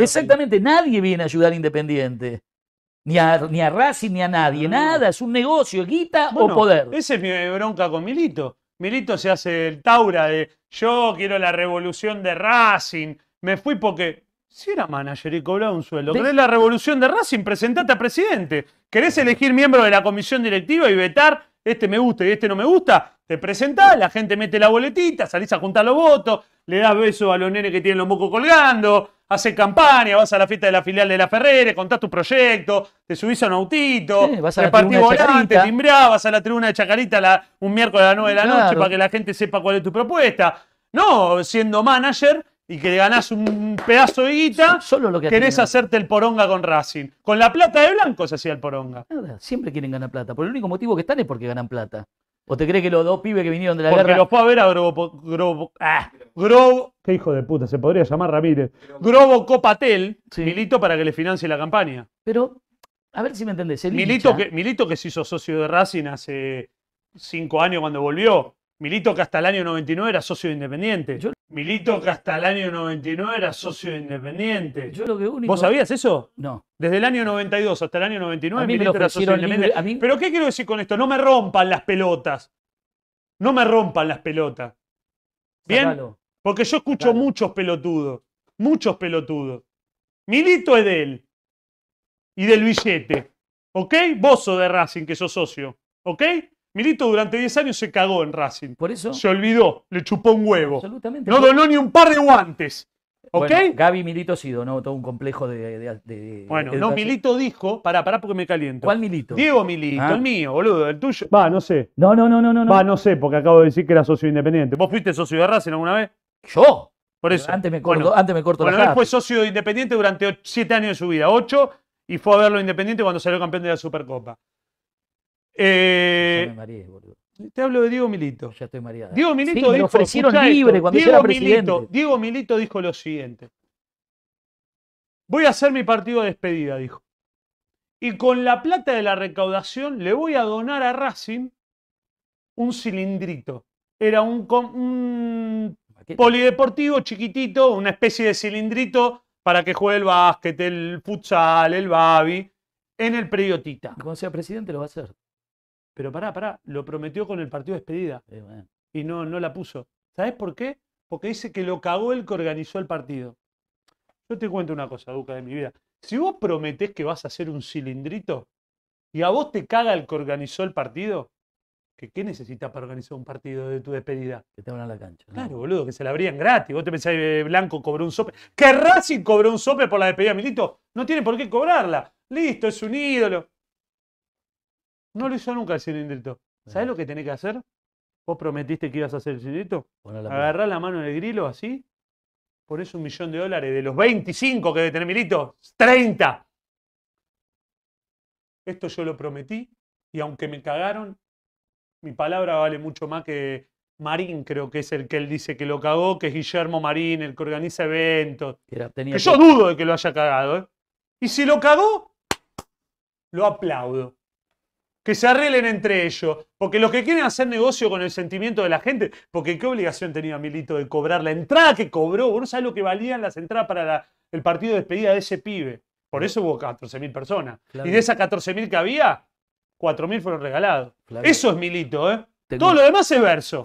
Exactamente, nadie viene a ayudar a Independiente. Ni a, ni a Racing, ni a nadie, nada, es un negocio, guita o poder. Esa es mi bronca con Milito. Milito se hace el taura de yo quiero la revolución de Racing, me fui porque si era manager y cobraba un sueldo. ¿Querés la revolución de Racing? Presentate a presidente. ¿Querés elegir miembro de la comisión directiva y vetar este me gusta y este no me gusta? Te presentás, la gente mete la boletita, salís a juntar los votos, le das besos a los nenes que tienen los mocos colgando, haces campaña, vas a la fiesta de la filial de la Ferrere, contás tu proyecto, te subís a un autito, te repartís volante, timbrás, vas a la tribuna de Chacarita un miércoles a las 9 de la noche para que la gente sepa cuál es tu propuesta. No, siendo manager y que ganás un pedazo de guita, querés hacerte el poronga con Racing. Con la plata de Blanco se hacía el poronga. siempre quieren ganar plata, por el único motivo que están es porque ganan plata. ¿O te crees que los dos pibes que vinieron de la Porque los fue a ver a Grobo... Grobo ah, Grobo... ¿Qué hijo de puta? Se podría llamar Ramírez. Grobo Copatel milito para que le financie la campaña. Pero, a ver si me entendés. milito, que, milito que se hizo socio de Racing hace cinco años cuando volvió. Milito que hasta el año 99 era socio de Independiente. Milito que hasta el año 99 era socio Independiente. ¿Vos sabías eso? No. Desde el año 92 hasta el año 99 Milito era socio Independiente. Pero ¿qué quiero decir con esto? No me rompan las pelotas. No me rompan las pelotas. ¿Bien? Porque yo escucho muchos pelotudos. Muchos pelotudos. Milito es de él. Y del billete. ¿Ok? Vos de Racing, que sos socio. ¿Ok? Milito durante 10 años se cagó en Racing. Por eso. Se olvidó, le chupó un huevo. Absolutamente. No donó ni un par de guantes. ¿Ok? Gaby Milito sí donó todo un complejo de. bueno, no, Milito dijo. Pará, pará porque me caliento. ¿Cuál Milito? Diego Milito, ah. el mío, boludo, el tuyo. Va, no sé. No, no, no, no, no. Va, no sé, porque acabo de decir que era socio independiente. ¿Vos fuiste socio de Racing alguna vez? ¿Yo? Por eso. Antes me corto, antes me corto bueno, fue socio independiente durante 7 años de su vida, 8, y fue a verlo independiente cuando salió campeón de la Supercopa. Eh, te hablo de Diego Milito. Ya estoy mareado. Diego Milito dijo, dijo lo siguiente. Voy a hacer mi partido de despedida, dijo. Y con la plata de la recaudación le voy a donar a Racing un cilindrito. Era un, polideportivo chiquitito, una especie de cilindrito para que juegue el básquet, el futsal, el babi, en el periodita. Cuando sea presidente lo va a hacer. Pero pará, pará, lo prometió con el partido de despedida. Y no, no la puso. ¿Sabes por qué? Porque dice que lo cagó el que organizó el partido. Yo te cuento una cosa, Duca, de mi vida. Si vos prometés que vas a hacer un cilindrito y a vos te caga el que organizó el partido, ¿qué necesitas para organizar un partido de tu despedida? Que te a la cancha. Claro, boludo, que se la abrían gratis. Vos te pensás eh, Blanco cobró un sope. ¡Qué Racing cobró un sope por la despedida, Milito? No tiene por qué cobrarla. Listo, es un ídolo. No lo hizo nunca el cilindrito. ¿sabes lo que tenés que hacer? Vos prometiste que ibas a hacer el cilindrito. Agarrar la mano en el grilo así. Ponés un millón de dólares de los 25 que debe tener Milito. 30. Esto yo lo prometí. Y aunque me cagaron, mi palabra vale mucho más que Marín, creo que es el que él dice que lo cagó, que es Guillermo Marín, el que organiza eventos. que yo dudo de que lo haya cagado. ¿eh? Y si lo cagó, lo aplaudo que se arreglen entre ellos. Porque los que quieren hacer negocio con el sentimiento de la gente, porque qué obligación tenía Milito de cobrar la entrada que cobró. Vos no lo que valían las entradas para el partido de despedida de ese pibe. Por eso hubo 14.000 personas. Y de esas 14.000 que había, 4.000 fueron regalados. Eso es Milito, ¿eh? Todo lo demás es verso.